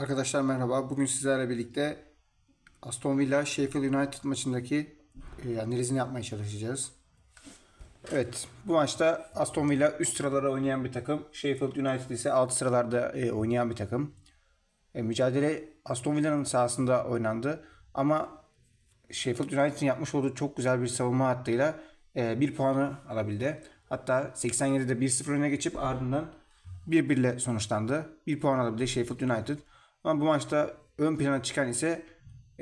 Arkadaşlar merhaba. Bugün sizlerle birlikte Aston Villa Sheffield United maçındaki e, analizini yapmaya çalışacağız. Evet bu maçta Aston Villa üst sıralara oynayan bir takım. Sheffield United ise alt sıralarda e, oynayan bir takım. E, mücadele Aston Villa'nın sahasında oynandı. Ama Sheffield United'in yapmış olduğu çok güzel bir savunma hattıyla bir puanı alabildi. Hatta 87'de 1-0 öne geçip ardından 1-1 ile sonuçlandı. bir puan alabildi Sheffield United. Ama bu maçta ön plana çıkan ise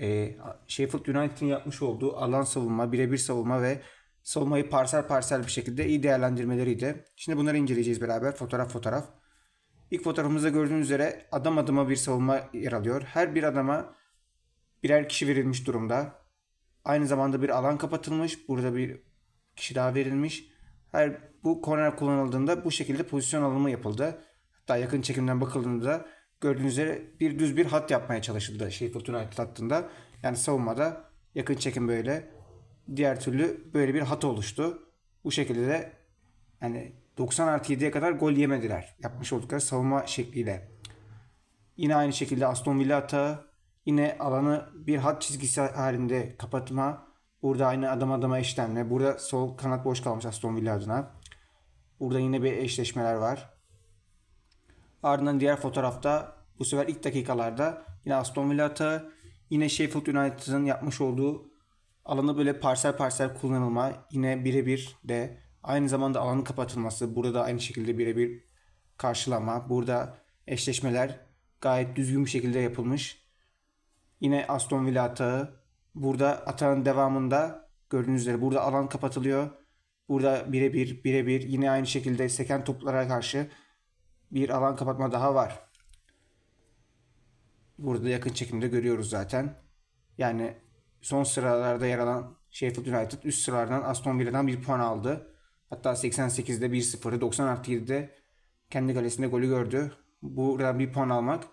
e, Sheffield United'in yapmış olduğu alan savunma, birebir savunma ve savunmayı parsel parsel bir şekilde iyi değerlendirmeleriydi. Şimdi bunları inceleyeceğiz beraber fotoğraf fotoğraf. İlk fotoğrafımızda gördüğünüz üzere adam adıma bir savunma yer alıyor. Her bir adama birer kişi verilmiş durumda. Aynı zamanda bir alan kapatılmış. Burada bir kişi daha verilmiş. Her bu korner kullanıldığında bu şekilde pozisyon alımı yapıldı. Hatta yakın çekimden bakıldığında gördüğünüz üzere bir düz bir hat yapmaya çalışıldı Sheffield United hattında. Yani savunmada yakın çekim böyle. Diğer türlü böyle bir hat oluştu. Bu şekilde de yani 90 artı 7'ye kadar gol yemediler. Yapmış oldukları savunma şekliyle. Yine aynı şekilde Aston Villa hata, yine alanı bir hat çizgisi halinde kapatma. Burada aynı adam adama işlemle. Burada sol kanat boş kalmış Aston Villa adına. Burada yine bir eşleşmeler var. Ardından diğer fotoğrafta bu sefer ilk dakikalarda yine Aston Villa atağı yine Sheffield United'ın yapmış olduğu alanı böyle parsel parsel kullanılma yine birebir de aynı zamanda alanın kapatılması burada da aynı şekilde birebir karşılama burada eşleşmeler gayet düzgün bir şekilde yapılmış. Yine Aston Villa atağı burada atağın devamında gördüğünüz üzere burada alan kapatılıyor. Burada birebir birebir yine aynı şekilde seken toplara karşı bir alan kapatma daha var. Burada yakın çekimde görüyoruz zaten. Yani son sıralarda yer alan Sheffield United üst sıralardan Aston Villa'dan bir puan aldı. Hatta 88'de 1-0'ı 90 artı 7'de kendi kalesinde golü gördü. Buradan bir puan almak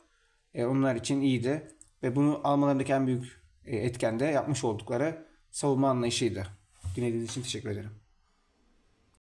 e, onlar için iyiydi. Ve bunu almalarındaki en büyük e, etken de yapmış oldukları savunma anlayışıydı. Dinlediğiniz için teşekkür ederim.